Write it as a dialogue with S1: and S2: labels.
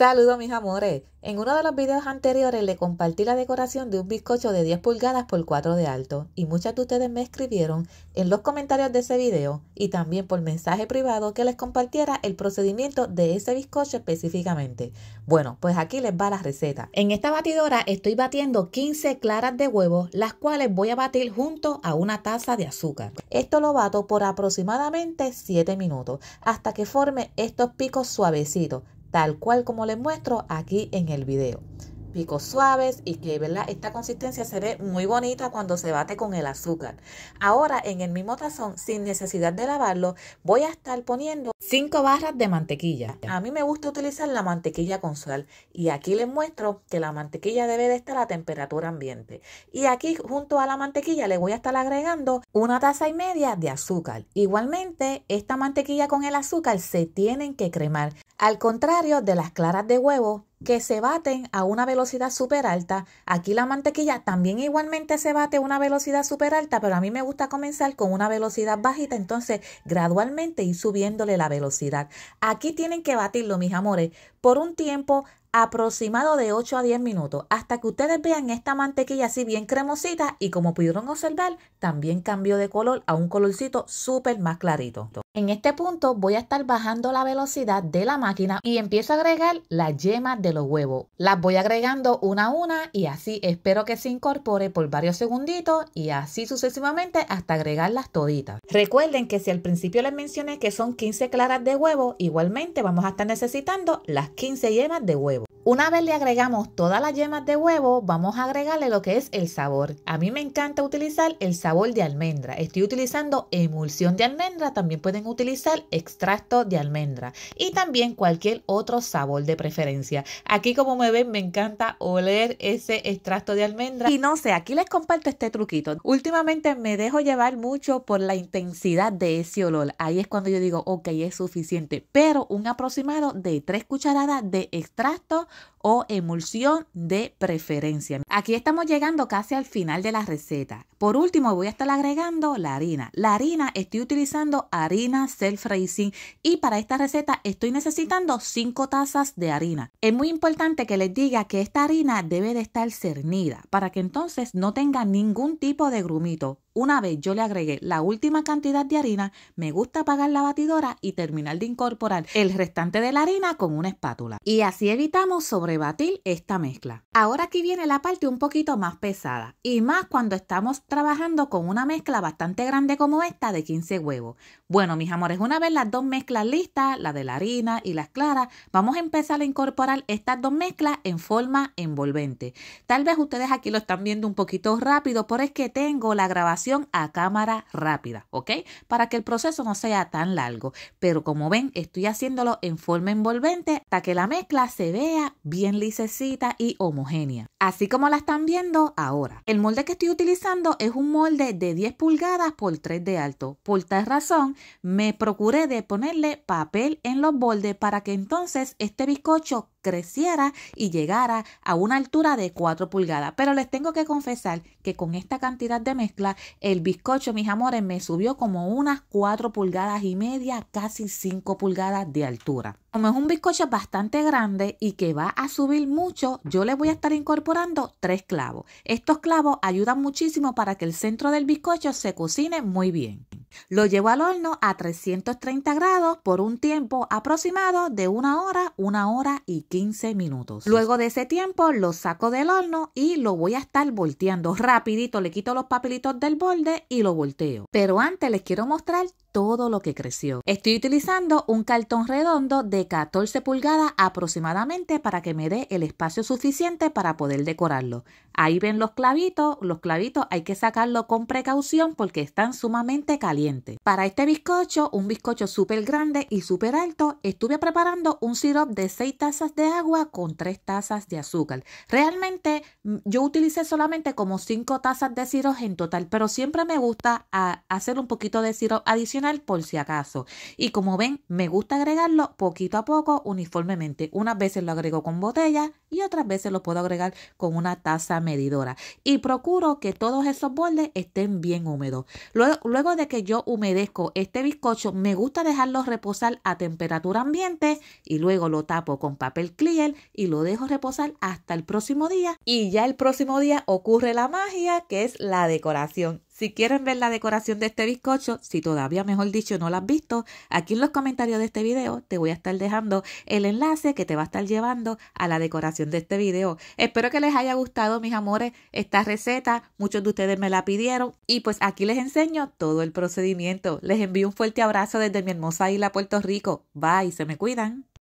S1: Saludos mis amores. En uno de los videos anteriores le compartí la decoración de un bizcocho de 10 pulgadas por 4 de alto y muchas de ustedes me escribieron en los comentarios de ese video y también por mensaje privado que les compartiera el procedimiento de ese bizcocho específicamente. Bueno, pues aquí les va la receta. En esta batidora estoy batiendo 15 claras de huevo, las cuales voy a batir junto a una taza de azúcar. Esto lo bato por aproximadamente 7 minutos hasta que forme estos picos suavecitos tal cual como les muestro aquí en el video picos suaves y que ¿verdad? esta consistencia se ve muy bonita cuando se bate con el azúcar. Ahora en el mismo tazón, sin necesidad de lavarlo, voy a estar poniendo 5 barras de mantequilla. A mí me gusta utilizar la mantequilla con sal y aquí les muestro que la mantequilla debe de estar a temperatura ambiente. Y aquí junto a la mantequilla le voy a estar agregando una taza y media de azúcar. Igualmente, esta mantequilla con el azúcar se tienen que cremar. Al contrario de las claras de huevo, que se baten a una velocidad súper alta. Aquí la mantequilla también igualmente se bate a una velocidad súper alta, pero a mí me gusta comenzar con una velocidad bajita, entonces gradualmente ir subiéndole la velocidad. Aquí tienen que batirlo, mis amores, por un tiempo aproximado de 8 a 10 minutos hasta que ustedes vean esta mantequilla así bien cremosita y como pudieron observar también cambió de color a un colorcito súper más clarito. En este punto voy a estar bajando la velocidad de la máquina y empiezo a agregar las yemas de los huevos. Las voy agregando una a una y así espero que se incorpore por varios segunditos y así sucesivamente hasta agregarlas toditas. Recuerden que si al principio les mencioné que son 15 claras de huevo, igualmente vamos a estar necesitando las 15 yemas de huevo. Una vez le agregamos todas las yemas de huevo, vamos a agregarle lo que es el sabor. A mí me encanta utilizar el sabor de almendra. Estoy utilizando emulsión de almendra, también pueden utilizar extracto de almendra y también cualquier otro sabor de preferencia. Aquí como me ven me encanta oler ese extracto de almendra. Y no sé, aquí les comparto este truquito. Últimamente me dejo llevar mucho por la intensidad de ese olor. Ahí es cuando yo digo, ok, es suficiente, pero un aproximado de 3 cucharadas de extracto o emulsión de preferencia. Aquí estamos llegando casi al final de la receta. Por último voy a estar agregando la harina. La harina estoy utilizando harina self-raising y para esta receta estoy necesitando 5 tazas de harina. Es muy importante que les diga que esta harina debe de estar cernida para que entonces no tenga ningún tipo de grumito una vez yo le agregué la última cantidad de harina, me gusta apagar la batidora y terminar de incorporar el restante de la harina con una espátula. Y así evitamos sobrebatir esta mezcla. Ahora aquí viene la parte un poquito más pesada y más cuando estamos trabajando con una mezcla bastante grande como esta de 15 huevos. Bueno, mis amores, una vez las dos mezclas listas, la de la harina y las claras, vamos a empezar a incorporar estas dos mezclas en forma envolvente. Tal vez ustedes aquí lo están viendo un poquito rápido, por es que tengo la grabación a cámara rápida, ¿ok? Para que el proceso no sea tan largo. Pero como ven, estoy haciéndolo en forma envolvente hasta que la mezcla se vea bien lisecita y homogénea. Así como la están viendo ahora. El molde que estoy utilizando es un molde de 10 pulgadas por 3 de alto. Por tal razón, me procuré de ponerle papel en los bordes para que entonces este bizcocho creciera y llegara a una altura de 4 pulgadas. Pero les tengo que confesar que con esta cantidad de mezcla, el bizcocho, mis amores, me subió como unas 4 pulgadas y media, casi 5 pulgadas de altura. Como es un bizcocho bastante grande y que va a subir mucho, yo le voy a estar incorporando tres clavos. Estos clavos ayudan muchísimo para que el centro del bizcocho se cocine muy bien. Lo llevo al horno a 330 grados por un tiempo aproximado de una hora, una hora y 15 minutos. Luego de ese tiempo lo saco del horno y lo voy a estar volteando rapidito. Le quito los papelitos del borde y lo volteo. Pero antes les quiero mostrar todo lo que creció. Estoy utilizando un cartón redondo de 14 pulgadas aproximadamente para que me dé el espacio suficiente para poder decorarlo. Ahí ven los clavitos, los clavitos hay que sacarlo con precaución porque están sumamente calientes. Para este bizcocho, un bizcocho súper grande y súper alto, estuve preparando un sirope de 6 tazas de agua con 3 tazas de azúcar. Realmente mm, yo utilicé solamente como 5 tazas de sirope en total, pero siempre me gusta ah, hacer un poquito de sirope adicional por si acaso. Y como ven, me gusta agregarlo poquito a poco, uniformemente. Unas veces lo agrego con botella y otras veces lo puedo agregar con una taza medidora. Y procuro que todos esos bordes estén bien húmedos. Luego, luego de que yo humedezco este bizcocho, me gusta dejarlo reposar a temperatura ambiente y luego lo tapo con papel clear y lo dejo reposar hasta el próximo día. Y ya el próximo día ocurre la magia que es la decoración. Si quieren ver la decoración de este bizcocho, si todavía mejor dicho no la has visto, aquí en los comentarios de este video te voy a estar dejando el enlace que te va a estar llevando a la decoración de este video. Espero que les haya gustado mis amores esta receta, muchos de ustedes me la pidieron y pues aquí les enseño todo el procedimiento. Les envío un fuerte abrazo desde mi hermosa isla Puerto Rico. Bye, se me cuidan.